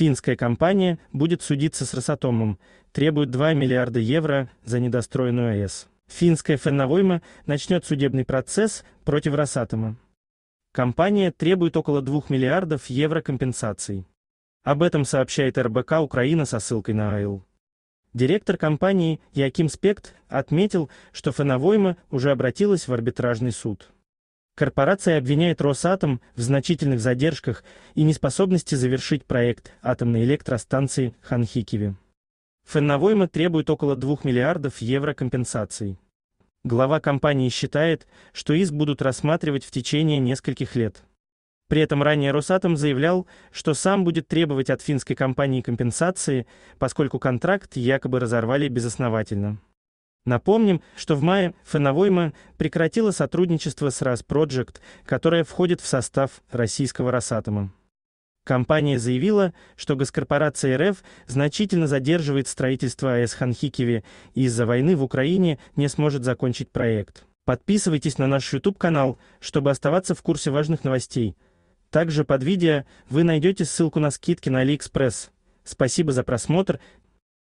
Финская компания будет судиться с Росатомом, требует 2 миллиарда евро за недостроенную АЭС. Финская Фенновойма начнет судебный процесс против Росатома. Компания требует около 2 миллиардов евро компенсаций. Об этом сообщает РБК Украина со ссылкой на АИЛ. Директор компании Яким Спект отметил, что Феновойма уже обратилась в арбитражный суд. Корпорация обвиняет Росатом в значительных задержках и неспособности завершить проект атомной электростанции Ханхикеве. Фенновойма требует около 2 миллиардов евро компенсаций. Глава компании считает, что иск будут рассматривать в течение нескольких лет. При этом ранее Росатом заявлял, что сам будет требовать от финской компании компенсации, поскольку контракт якобы разорвали безосновательно. Напомним, что в мае Феновойма прекратила сотрудничество с Распроджект, которая входит в состав российского Росатома. Компания заявила, что госкорпорация РФ значительно задерживает строительство АЭС Ханхикеви и из-за войны в Украине не сможет закончить проект. Подписывайтесь на наш YouTube-канал, чтобы оставаться в курсе важных новостей. Также под видео вы найдете ссылку на скидки на AliExpress. Спасибо за просмотр